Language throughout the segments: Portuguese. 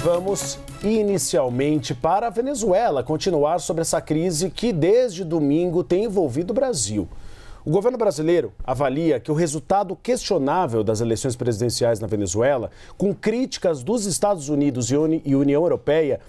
vamos inicialmente para a Venezuela continuar sobre essa crise que desde domingo tem envolvido o Brasil. O governo brasileiro avalia que o resultado questionável das eleições presidenciais na Venezuela, com críticas dos Estados Unidos e União Europeia,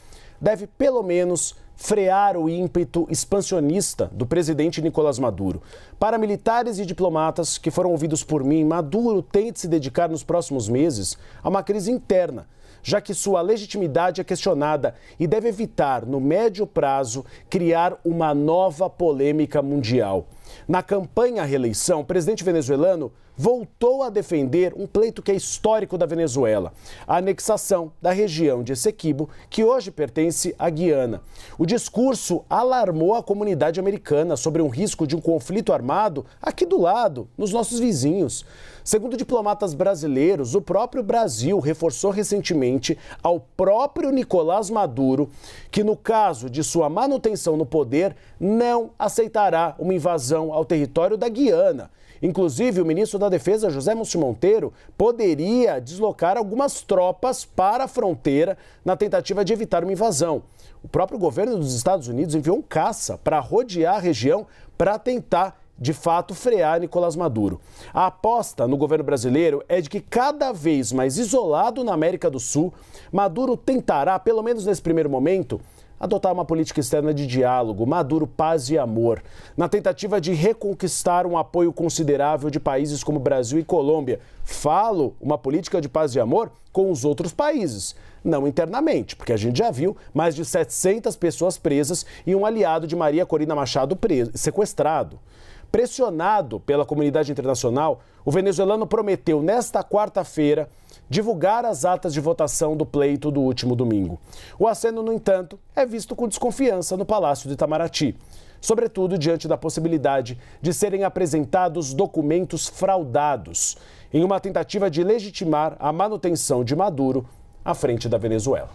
deve pelo menos frear o ímpeto expansionista do presidente Nicolás Maduro. Para militares e diplomatas que foram ouvidos por mim, Maduro de se dedicar nos próximos meses a uma crise interna já que sua legitimidade é questionada e deve evitar, no médio prazo, criar uma nova polêmica mundial. Na campanha à reeleição, o presidente venezuelano voltou a defender um pleito que é histórico da Venezuela, a anexação da região de Essequibo, que hoje pertence à Guiana. O discurso alarmou a comunidade americana sobre um risco de um conflito armado aqui do lado, nos nossos vizinhos. Segundo diplomatas brasileiros, o próprio Brasil reforçou recentemente ao próprio Nicolás Maduro que, no caso de sua manutenção no poder, não aceitará uma invasão invasão ao território da Guiana. Inclusive, o ministro da Defesa, José Múcio Monteiro, poderia deslocar algumas tropas para a fronteira na tentativa de evitar uma invasão. O próprio governo dos Estados Unidos enviou um caça para rodear a região para tentar de fato frear Nicolás Maduro. A aposta no governo brasileiro é de que cada vez mais isolado na América do Sul, Maduro tentará, pelo menos nesse primeiro momento, adotar uma política externa de diálogo, maduro, paz e amor, na tentativa de reconquistar um apoio considerável de países como Brasil e Colômbia. Falo uma política de paz e amor com os outros países, não internamente, porque a gente já viu mais de 700 pessoas presas e um aliado de Maria Corina Machado preso, sequestrado. Pressionado pela comunidade internacional, o venezuelano prometeu nesta quarta-feira divulgar as atas de votação do pleito do último domingo. O aceno, no entanto, é visto com desconfiança no Palácio do Itamaraty, sobretudo diante da possibilidade de serem apresentados documentos fraudados em uma tentativa de legitimar a manutenção de Maduro à frente da Venezuela.